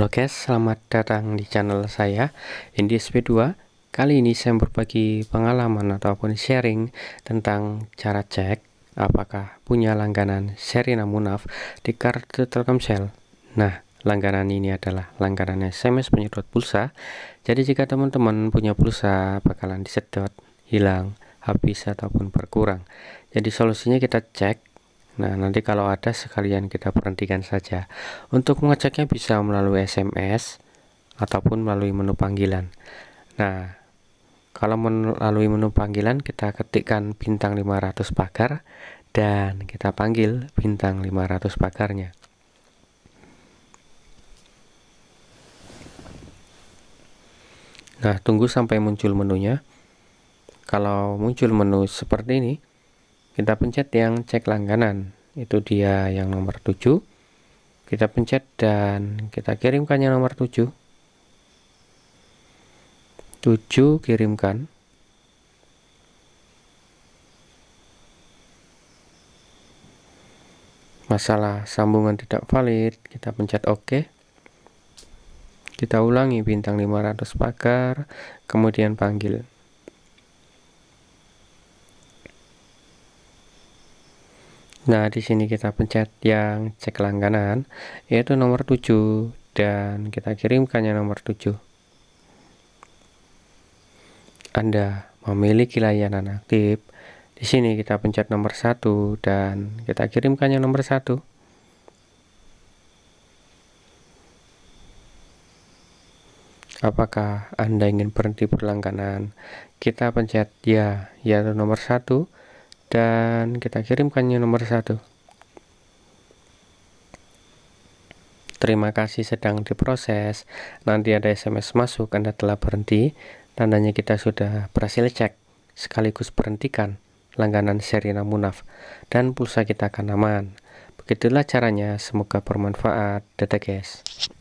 Halo guys, selamat datang di channel saya Indi SP2 Kali ini saya berbagi pengalaman ataupun sharing tentang cara cek apakah punya langganan seri Munaf di kartu Telkomsel Nah, langganan ini adalah langganan SMS penyedot pulsa Jadi jika teman-teman punya pulsa bakalan disedot, hilang, habis ataupun berkurang Jadi solusinya kita cek Nah, nanti kalau ada sekalian kita berhentikan saja. Untuk mengeceknya bisa melalui SMS ataupun melalui menu panggilan. Nah, kalau melalui menu panggilan kita ketikkan bintang 500 pagar dan kita panggil bintang 500 pagarnya. Nah, tunggu sampai muncul menunya. Kalau muncul menu seperti ini, kita pencet yang cek langganan itu dia yang nomor 7 kita pencet dan kita kirimkan yang nomor 7 7 kirimkan masalah sambungan tidak valid kita pencet OK kita ulangi bintang 500 pagar kemudian panggil Nah, di sini kita pencet yang cek langganan, yaitu nomor 7 dan kita yang nomor 7. Anda memiliki layanan aktif. Di sini kita pencet nomor 1 dan kita yang nomor 1. Apakah Anda ingin berhenti berlangganan? Kita pencet ya, yaitu nomor 1 dan kita kirimkan kirimkannya nomor satu terima kasih sedang diproses nanti ada SMS masuk Anda telah berhenti tandanya kita sudah berhasil cek sekaligus berhentikan langganan Serina Munaf dan pulsa kita akan aman begitulah caranya semoga bermanfaat dadah